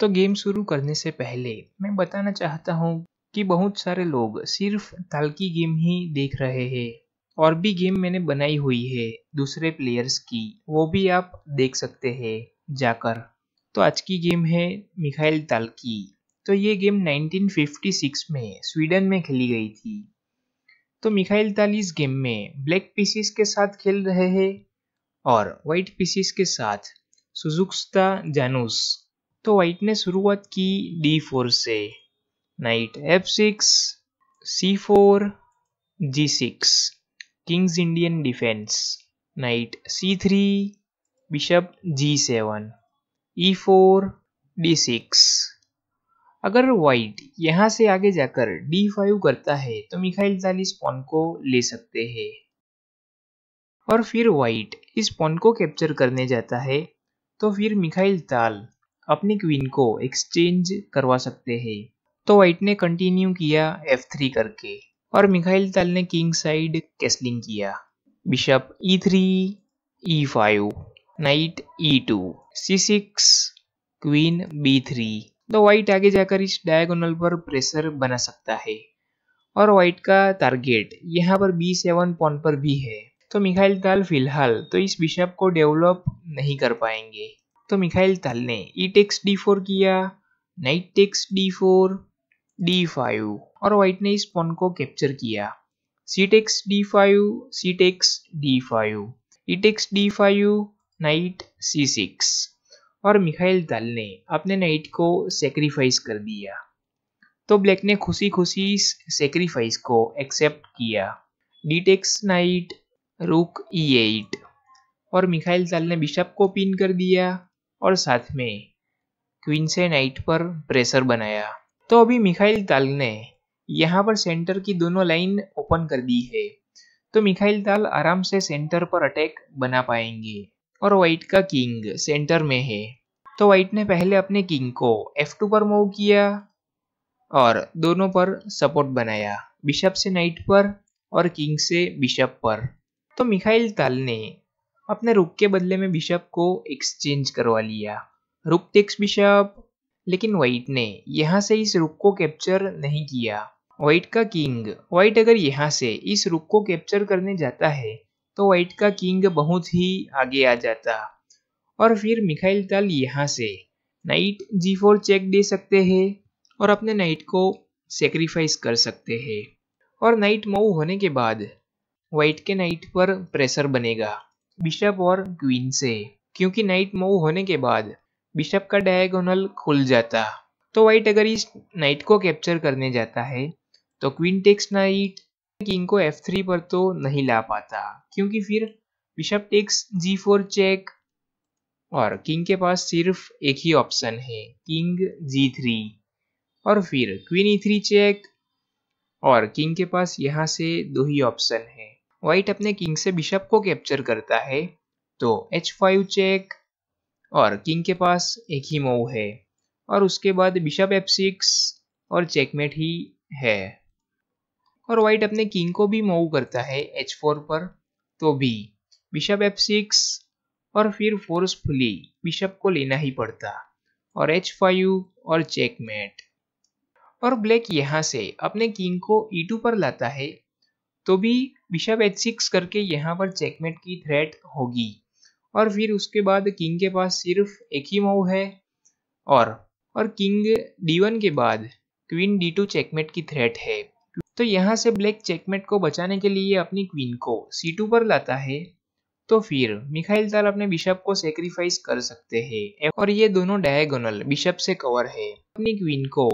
तो गेम शुरू करने से पहले मैं बताना चाहता हूँ कि बहुत सारे लोग सिर्फ तालकी गेम ही देख रहे हैं और भी गेम मैंने बनाई हुई है दूसरे प्लेयर्स की वो भी आप देख सकते हैं जाकर तो आज की गेम है मिखाइल तालकी तो ये गेम 1956 में स्वीडन में खेली गई थी तो मिखाइल ताल इस गेम में ब्लैक पीसीस के साथ खेल रहे हैं और वाइट पीसीस के साथ सुजुक्सता जानूस तो वाइट ने शुरुआत की डी फोर से knight F six C four G six king's Indian defence knight C three bishop G seven E four D six अगर वाइट यहाँ से आगे जाकर d5 करता है तो मिखाइल इस पॉन को ले सकते हैं और फिर वाइट इस पॉन को कैप्चर करने जाता है तो फिर मिखाइल ताल अपनी क्वीन को एक्सचेंज करवा सकते हैं तो वाइट ने कंटिन्यू किया एफ थ्री करके और मिखाइल ताल ने किंग साइड कैसलिंग किया bishop E five knight C six queen three तो वाइट आगे जाकर इस डायगोनल पर प्रेशर बना सकता है और वाइट का टारगेट यहाँ पर बी सेवन पॉन पर भी है तो मिखाइल ताल फिलहाल तो इस बिशप को डेवलप नहीं कर पाएंगे तो मिखाइल ताल ने ई टेक्स डी किया नाइट टेक्स डी फोर और वाइट ने इस पॉन को कैप्चर किया C takes D five C takes D five E takes D five knight C six और मिखाइल दाल ने अपने नाइट को सेक्रीफाइस कर दिया तो ब्लैक ने खुशी खुशी इस सेक्रीफाइस को एक्सेप्ट किया डी टेक्स नाइट रुक ई एट और मिखाइल दाल ने बिशप को पिन कर दिया और साथ में क्वीन से नाइट पर प्रेशर बनाया तो अभी मिखाइल ताल ने यहाँ पर सेंटर की दोनों लाइन ओपन कर दी है तो मिखाइल ताल आराम से सेंटर पर अटैक बना पाएंगे और वाइट का किंग सेंटर में है तो वाइट ने पहले अपने किंग को एफ टू पर मूव किया और दोनों पर सपोर्ट बनाया बिशप से नाइट पर और किंग से बिशप पर तो मिखाइल ताल ने अपने रुक के बदले में बिशप को एक्सचेंज करवा लिया रुक टेक्स बिशप लेकिन वाइट ने यहाँ से इस रुक को कैप्चर नहीं किया वाइट का किंग वाइट अगर यहाँ से इस रुक को कैप्चर करने जाता है तो वाइट का किंग बहुत ही आगे आ जाता और फिर मिखाइल ताल यहाँ से नाइट जी फोर चेक दे सकते हैं और अपने नाइट को सेक्रीफाइस कर सकते हैं और नाइट मऊ होने के बाद वाइट के नाइट पर प्रेशर बनेगा बिशप और क्वीन से क्योंकि नाइट मूव होने के बाद बिशप का डायगोनल खुल जाता तो वाइट अगर इस नाइट को कैप्चर करने जाता है तो क्वीन टेक्स नाइट किंग को एफ थ्री पर तो नहीं ला पाता क्योंकि फिर bishop takes G four check और किंग के पास सिर्फ एक ही ऑप्शन है किंग जी थ्री और फिर क्वीन ई थ्री चेक और किंग के पास यहाँ से दो ही ऑप्शन है व्हाइट अपने किंग से बिशप को कैप्चर करता है तो एच फाइव चेक और किंग के पास एक ही मोव है और उसके बाद बिशप सिक्स और चेकमेट ही है और वाइट अपने किंग को भी मूव करता है एच फोर पर तो भी बिशप सिक्स और फिर फोर्सफुली बिशप को लेना ही पड़ता और एच फाइव और चेकमेट और ब्लैक यहाँ से अपने किंग को ई e टू पर लाता है तो भी बिशप एच सिक्स करके यहाँ पर चेकमेट की थ्रेट होगी और फिर उसके बाद किंग के पास सिर्फ एक ही मऊ है और और किंग डी वन के बाद क्वीन डी टू चेकमेट की थ्रेट है तो यहाँ से ब्लैक चेकमेट को बचाने के लिए अपनी क्वीन को सी टू पर लाता है तो फिर मिखाइल ताल अपने बिशप को सेक्रीफाइस कर सकते हैं और ये दोनों डायगोनल बिशप से कवर है अपनी क्वीन को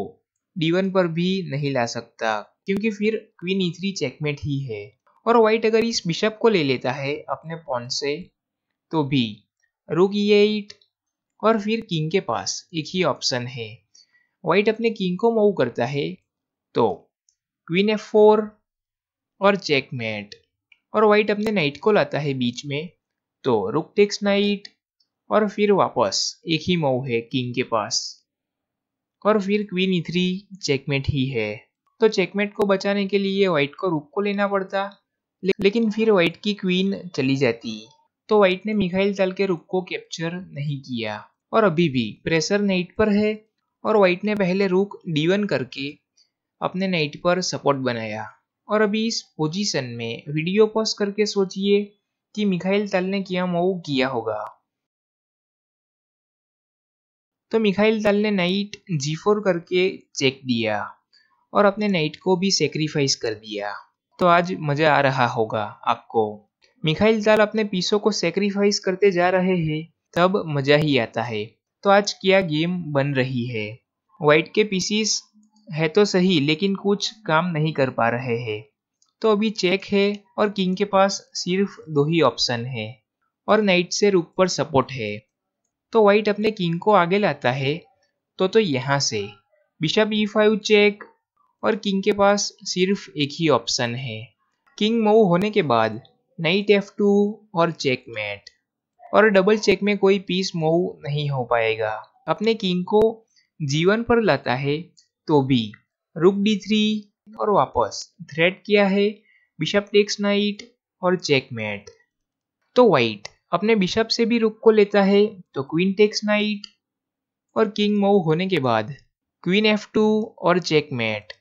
डी वन पर भी नहीं ला सकता क्योंकि फिर क्वीन ई थ्री चेकमेट ही है और वाइट अगर इस बिशप को ले लेता है अपने पॉन से तो भी रुक ये एट और फिर किंग के पास एक ही ऑप्शन है वाइट अपने किंग को मूव करता है तो क्वीन एफ फोर और चेकमेट और वाइट अपने नाइट को लाता है बीच में तो रुक टेक्स नाइट और फिर वापस एक ही मूव है किंग के पास और फिर क्वीन ई थ्री चेकमेट ही है तो चेकमेट को बचाने के लिए व्हाइट को रुक को लेना पड़ता ले, लेकिन फिर व्हाइट की क्वीन चली जाती तो व्हाइट ने मिखाइल चल के रुक को कैप्चर नहीं किया और अभी भी प्रेशर नाइट पर है और व्हाइट ने पहले रुक डी करके अपने नाइट पर सपोर्ट बनाया और अभी इस पोजीशन में वीडियो पॉज करके सोचिए कि मिखाइल तल ने क्या मूव किया होगा तो मिखाइल तल ने नाइट जी फोर करके चेक दिया और अपने नाइट को भी सेक्रीफाइस कर दिया तो आज मजा आ रहा होगा आपको मिखाइल दाल अपने पीसों को सेक्रीफाइस करते जा रहे हैं तब मजा ही आता है तो आज क्या गेम बन रही है वाइट के पीसीस है तो सही लेकिन कुछ काम नहीं कर पा रहे हैं तो अभी चेक है और किंग के पास सिर्फ दो ही ऑप्शन है और नाइट से रुक पर सपोर्ट है तो वाइट अपने किंग को आगे लाता है तो तो यहाँ से बिशप ई फाइव चेक और किंग के पास सिर्फ एक ही ऑप्शन है किंग मूव होने के बाद नाइट एफ टू और चेकमेट और डबल चेक में कोई पीस मूव नहीं हो पाएगा अपने किंग को जीवन पर लाता है तो भी रुक डी थ्री और वापस थ्रेड किया है बिशप टेक्स नाइट और चेक मैट तो वाइट अपने बिशप से भी रुक को लेता है तो क्वीन टेक्स नाइट और किंग मूव होने के बाद क्वीन एफ टू और चेक मेट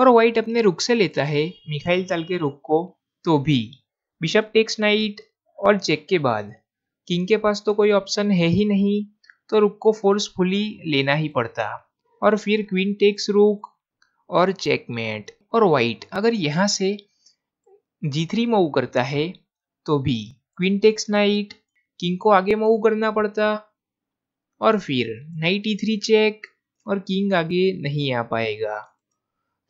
और व्हाइट अपने रुक से लेता है मिखाइल तल के रुक को तो भी बिशप टेक्स नाइट और चेक के बाद किंग के पास तो कोई ऑप्शन है ही नहीं तो रुक को फोर्सफुली लेना ही पड़ता और फिर क्वीन टेक्स रुक और चेकमेट और वाइट अगर यहाँ से जी थ्री मऊ करता है तो भी क्वीन टेक्स नाइट किंग को आगे मऊ करना पड़ता और फिर नाइट ई थ्री चेक और किंग आगे नहीं आ पाएगा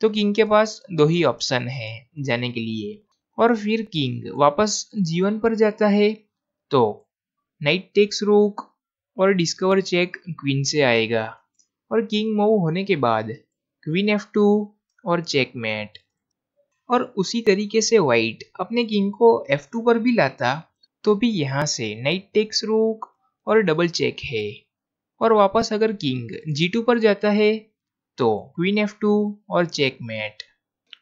तो किंग के पास दो ही ऑप्शन है जाने के लिए और फिर किंग वापस जीवन पर जाता है तो नाइट टेक्स रूक और डिस्कवर चेक क्वीन से आएगा और किंग मूव होने के बाद क्वीन एफ टू और चेक मैट और उसी तरीके से वाइट अपने किंग को एफ टू पर भी लाता तो भी यहाँ से नाइट टेक्स रूक और डबल चेक है और वापस अगर किंग जी टू पर जाता है तो क्वीन एफ टू और चेकमेट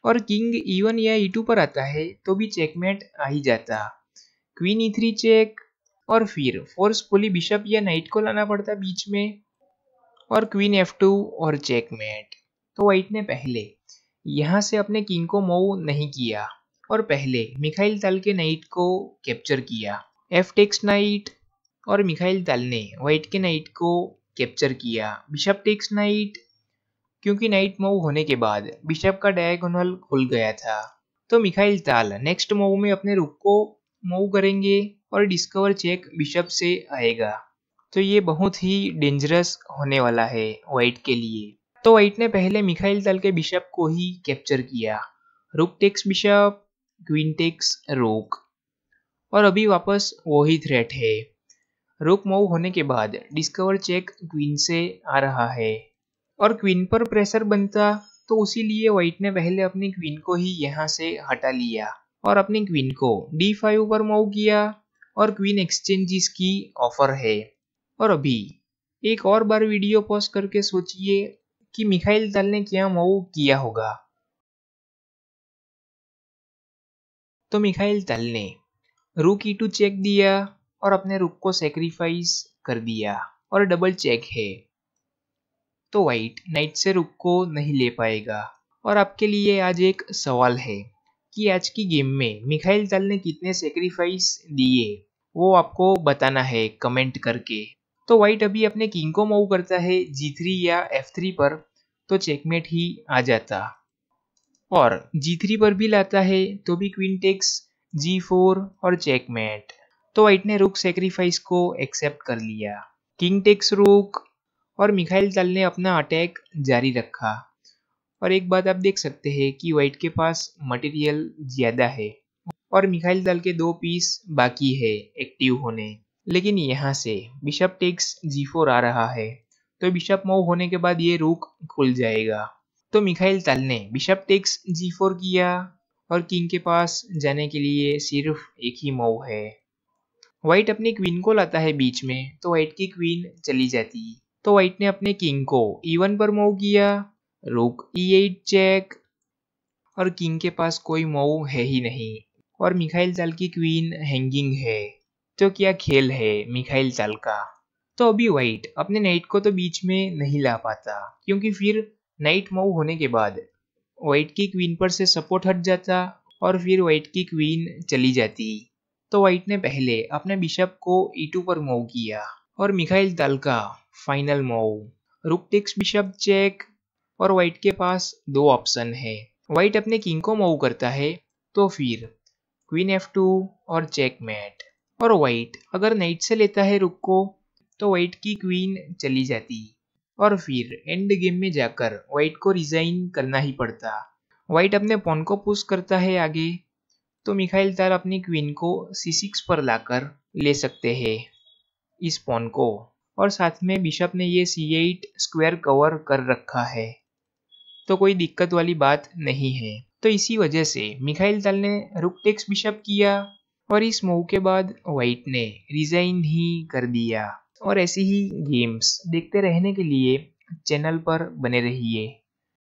और किंग ई वन या ई e टू पर आता है तो भी चेकमेट आ ही जाता क्वीन ई थ्री चेक और फिर फोर्सफुली बिशप या नाइट को लाना पड़ता बीच में और क्वीन एफ टू और चेकमेट तो वाइट ने पहले यहाँ से अपने किंग को मूव नहीं किया और पहले मिखाइल ताल के नाइट को कैप्चर किया एफ टेक्स नाइट और मिखाइल ताल ने वाइट के नाइट को कैप्चर किया बिशप टेक्स नाइट क्योंकि नाइट मूव होने के बाद बिशप का डायगोनल खुल गया था तो मिखाइल ताल नेक्स्ट मूव में अपने रुक को मूव करेंगे और डिस्कवर चेक बिशप से आएगा तो ये बहुत ही डेंजरस होने वाला है वाइट के लिए तो वाइट ने पहले मिखाइल ताल के बिशप को ही कैप्चर किया रुक टेक्स बिशप क्वीन टेक्स रोक और अभी वापस वही थ्रेट है रुक मूव होने के बाद डिस्कवर चेक क्वीन से आ रहा है और क्वीन पर प्रेशर बनता तो उसी लिए वाइट ने पहले अपनी क्वीन को ही यहाँ से हटा लिया और अपनी क्वीन को डी फाइव पर मूव किया और क्वीन एक्सचेंजेस की ऑफर है और अभी एक और बार वीडियो पॉज करके सोचिए कि मिखाइल दल ने क्या मूव किया होगा तो मिखाइल दल ने रुक ई टू चेक दिया और अपने रुक को सेक्रीफाइस कर दिया और डबल चेक है तो वाइट नाइट से रुक को नहीं ले पाएगा और आपके लिए आज एक सवाल है कि आज की गेम में मिखाइल दल ने कितने सेक्रीफाइस दिए वो आपको बताना है कमेंट करके तो वाइट अभी अपने किंग को मूव करता है जी थ्री या एफ थ्री पर तो चेकमेट ही आ जाता और जी थ्री पर भी लाता है तो भी क्वीन टेक्स जी फोर और चेकमेट तो वाइट ने रुक सेक्रीफाइस को एक्सेप्ट कर लिया किंग टेक्स रुक और मिखाइल तल ने अपना अटैक जारी रखा और एक बात आप देख सकते हैं कि वाइट के पास मटेरियल ज़्यादा है और मिखाइल तल के दो पीस बाकी है एक्टिव होने लेकिन यहाँ से बिशप टेक्स जी फोर आ रहा है तो बिशप मूव होने के बाद ये रुक खुल जाएगा तो मिखाइल तल ने बिशप टेक्स जी फोर किया और किंग के पास जाने के लिए सिर्फ एक ही मूव है व्हाइट अपनी क्वीन को लाता है बीच में तो व्हाइट की क्वीन चली जाती तो वाइट ने अपने किंग को ई पर मूव किया रुक ई चेक और किंग के पास कोई मूव है ही नहीं और मिखाइल चाल की क्वीन हैंगिंग है तो क्या खेल है मिखाइल चाल का तो अभी वाइट अपने नाइट को तो बीच में नहीं ला पाता क्योंकि फिर नाइट मूव होने के बाद वाइट की क्वीन पर से सपोर्ट हट जाता और फिर वाइट की क्वीन चली जाती तो वाइट ने पहले अपने बिशप को ई e पर मूव किया और मिखाइल ताल का final move rook takes bishop check और वाइट के पास दो ऑप्शन है वाइट अपने किंग को मूव करता है तो फिर क्वीन एफ टू और चेक मैट और वाइट अगर नाइट से लेता है रुक को तो वाइट की क्वीन चली जाती और फिर एंड गेम में जाकर वाइट को रिजाइन करना ही पड़ता वाइट अपने पॉन को पुश करता है आगे तो मिखाइल तार अपनी क्वीन को सी सिक्स पर लाकर ले सकते हैं इस पॉन को और साथ में बिशप ने ये सी एट स्क्वायर कवर कर रखा है तो कोई दिक्कत वाली बात नहीं है तो इसी वजह से मिखाइल दल ने रुक टेक्स बिशप किया और इस मूव के बाद वाइट ने रिजाइन ही कर दिया और ऐसी ही गेम्स देखते रहने के लिए चैनल पर बने रहिए